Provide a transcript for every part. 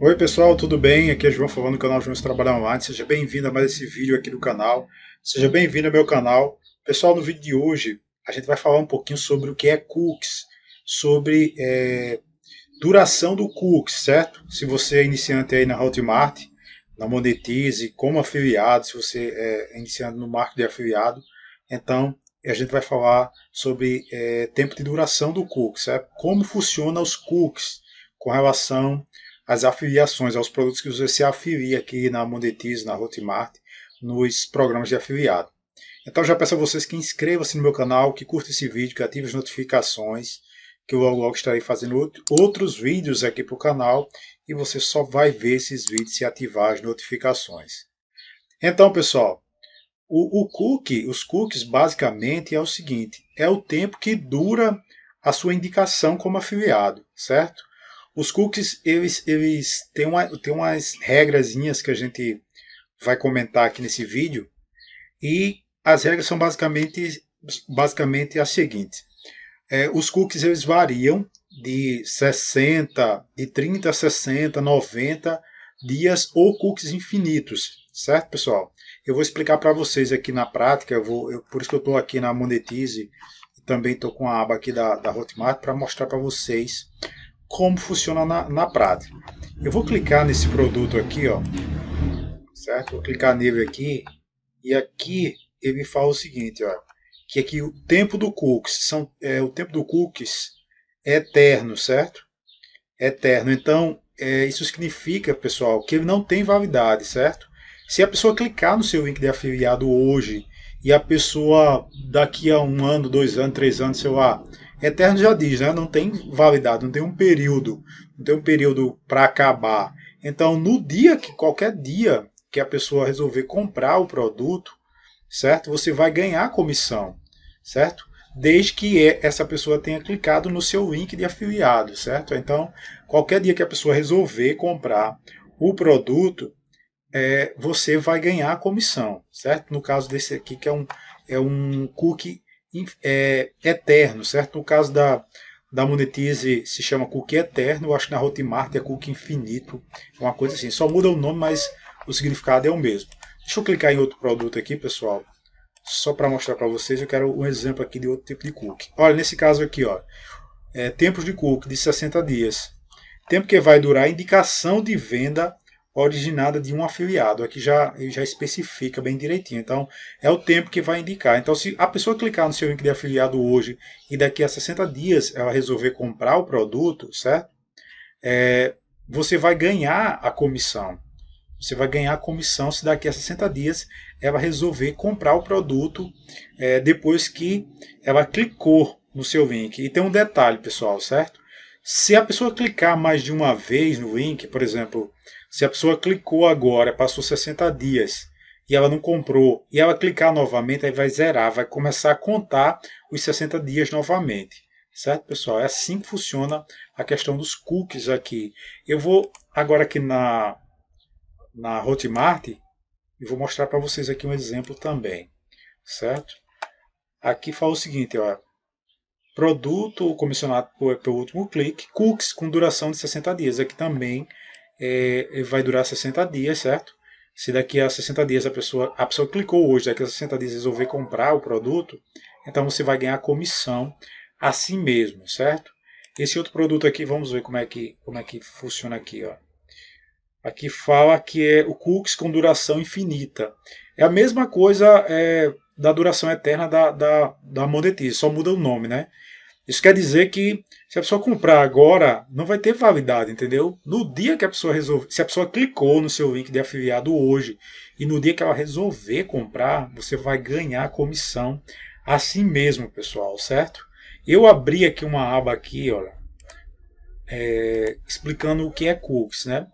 Oi pessoal, tudo bem? Aqui é João falando do canal João Trabalhar Online. Seja bem-vindo a mais esse vídeo aqui do canal. Seja bem-vindo ao meu canal. Pessoal, no vídeo de hoje a gente vai falar um pouquinho sobre o que é cookies, sobre é, duração do cookies, certo? Se você é iniciante aí na Hotmart, na Monetize, como afiliado, se você é iniciante no marketing de afiliado, então a gente vai falar sobre é, tempo de duração do cookies, certo? Como funciona os cookies com relação as afiliações aos produtos que você se afilia aqui na Monetize, na Hotmart, nos programas de afiliado. Então já peço a vocês que inscrevam-se no meu canal, que curta esse vídeo, que ativem as notificações, que eu logo logo estarei fazendo outros vídeos aqui para o canal e você só vai ver esses vídeos se ativar as notificações. Então, pessoal, o, o, cookie, os cookies basicamente é o seguinte, é o tempo que dura a sua indicação como afiliado, certo? Os cookies, eles, eles têm, uma, têm umas regrazinhas que a gente vai comentar aqui nesse vídeo. E as regras são basicamente, basicamente as seguintes. É, os cookies eles variam de 60, de 30 60, 90 dias ou cookies infinitos, certo, pessoal? Eu vou explicar para vocês aqui na prática, eu vou, eu, por isso que eu estou aqui na Monetize, também estou com a aba aqui da, da Hotmart para mostrar para vocês como funciona na, na prática. Eu vou clicar nesse produto aqui, ó, certo? Vou clicar nele aqui e aqui ele fala o seguinte, ó, que aqui o tempo do cookies são é, o tempo do cookies é eterno, certo? É eterno. Então é, isso significa, pessoal, que ele não tem validade, certo? Se a pessoa clicar no seu link de afiliado hoje e a pessoa daqui a um ano, dois anos, três anos, sei lá, Eterno já diz, né? Não tem validade, não tem um período, não tem um período para acabar. Então, no dia que qualquer dia que a pessoa resolver comprar o produto, certo? Você vai ganhar comissão, certo? Desde que essa pessoa tenha clicado no seu link de afiliado, certo? Então, qualquer dia que a pessoa resolver comprar o produto, é, você vai ganhar comissão, certo? No caso desse aqui, que é um, é um cookie é, eterno, certo? No caso da, da Monetize se chama cookie eterno, eu acho que na Hotmart é cookie infinito, é uma coisa assim. Só muda o nome, mas o significado é o mesmo. Deixa eu clicar em outro produto aqui, pessoal. Só para mostrar para vocês, eu quero um exemplo aqui de outro tipo de cookie. Olha, nesse caso aqui, ó, é, tempos de cookie de 60 dias. Tempo que vai durar indicação de venda originada de um afiliado. Aqui é já, ele já especifica bem direitinho. Então, é o tempo que vai indicar. Então, se a pessoa clicar no seu link de afiliado hoje e daqui a 60 dias ela resolver comprar o produto, certo? É, você vai ganhar a comissão. Você vai ganhar a comissão se daqui a 60 dias ela resolver comprar o produto é, depois que ela clicou no seu link. E tem um detalhe, pessoal, certo? Se a pessoa clicar mais de uma vez no link, por exemplo, se a pessoa clicou agora, passou 60 dias e ela não comprou, e ela clicar novamente, aí vai zerar, vai começar a contar os 60 dias novamente. Certo, pessoal? É assim que funciona a questão dos cookies aqui. Eu vou agora aqui na, na Hotmart e vou mostrar para vocês aqui um exemplo também. Certo? Aqui fala o seguinte, ó, produto comissionado pelo último clique, cookies com duração de 60 dias. Aqui também é, é, vai durar 60 dias, certo? Se daqui a 60 dias a pessoa, a pessoa clicou hoje, daqui a 60 dias resolver comprar o produto, então você vai ganhar comissão assim mesmo, certo? Esse outro produto aqui, vamos ver como é que, como é que funciona aqui, ó. Aqui fala que é o cookies com duração infinita. É a mesma coisa é, da duração eterna da, da, da Monetize, só muda o nome, né? Isso quer dizer que se a pessoa comprar agora, não vai ter validade, entendeu? No dia que a pessoa resolve, se a pessoa clicou no seu link de afiliado hoje e no dia que ela resolver comprar, você vai ganhar comissão assim mesmo, pessoal, certo? Eu abri aqui uma aba aqui, olha, é, explicando o que é cookies, né?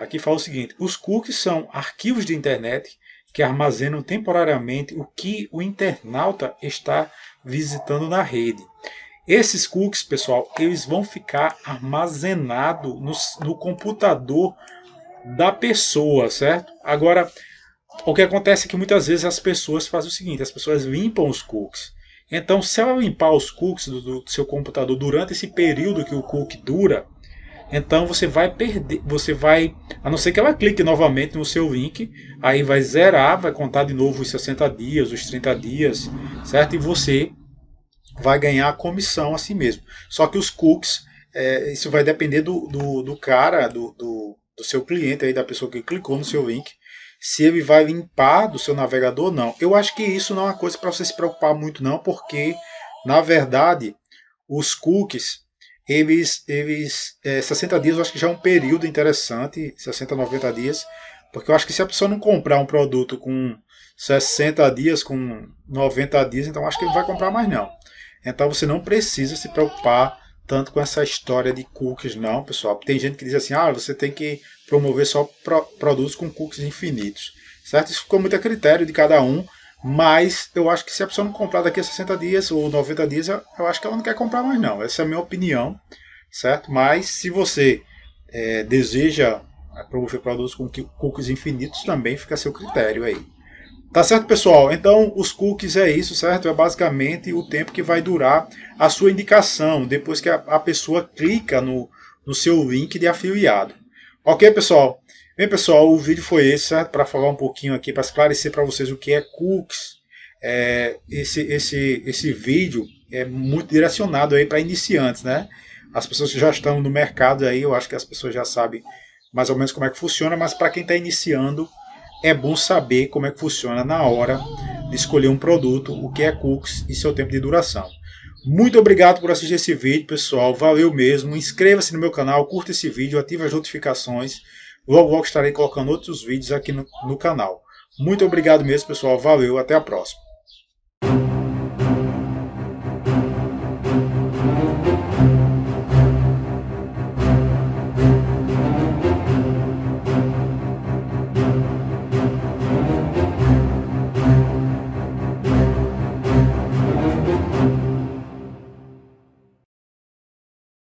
Aqui fala o seguinte: os cookies são arquivos de internet que armazenam temporariamente o que o internauta está visitando na rede. Esses cookies, pessoal, eles vão ficar armazenado no, no computador da pessoa, certo? Agora, o que acontece é que muitas vezes as pessoas fazem o seguinte: as pessoas limpam os cookies. Então, se ela limpar os cookies do, do seu computador durante esse período que o cookie dura, então você vai perder, você vai, a não ser que ela clique novamente no seu link, aí vai zerar, vai contar de novo os 60 dias, os 30 dias, certo? E você vai ganhar a comissão assim mesmo. Só que os cookies, é, isso vai depender do, do, do cara, do, do, do, seu cliente, aí, da pessoa que clicou no seu link, se ele vai limpar do seu navegador ou não. Eu acho que isso não é uma coisa para você se preocupar muito, não, porque, na verdade, os cookies, eles, eles é, 60 dias eu acho que já é um período interessante, 60, 90 dias, porque eu acho que se a pessoa não comprar um produto com 60 dias, com 90 dias, então acho que ele vai comprar mais não. Então você não precisa se preocupar tanto com essa história de cookies, não, pessoal. Tem gente que diz assim: ah, você tem que promover só pro produtos com cookies infinitos, certo? Isso ficou muito a critério de cada um, mas eu acho que se a pessoa não comprar daqui a 60 dias ou 90 dias, eu acho que ela não quer comprar mais, não. Essa é a minha opinião, certo? Mas se você é, deseja eh, promover produtos com cookies infinitos, também fica a seu critério aí. Tá certo, pessoal? Então, os cookies é isso, certo? É basicamente o tempo que vai durar a sua indicação, depois que a, a pessoa clica no, no seu link de afiliado. Ok, pessoal? Bem, pessoal, o vídeo foi esse, certo? Para falar um pouquinho aqui, para esclarecer para vocês o que é cookies. É, esse, esse, esse vídeo é muito direcionado aí para iniciantes, né? As pessoas que já estão no mercado aí, eu acho que as pessoas já sabem mais ou menos como é que funciona, mas para quem está iniciando, é bom saber como é que funciona na hora de escolher um produto, o que é cookies e seu tempo de duração. Muito obrigado por assistir esse vídeo, pessoal. Valeu mesmo. Inscreva-se no meu canal, curta esse vídeo, ative as notificações. Logo, logo estarei colocando outros vídeos aqui no, no canal. Muito obrigado mesmo, pessoal. Valeu, até a próxima.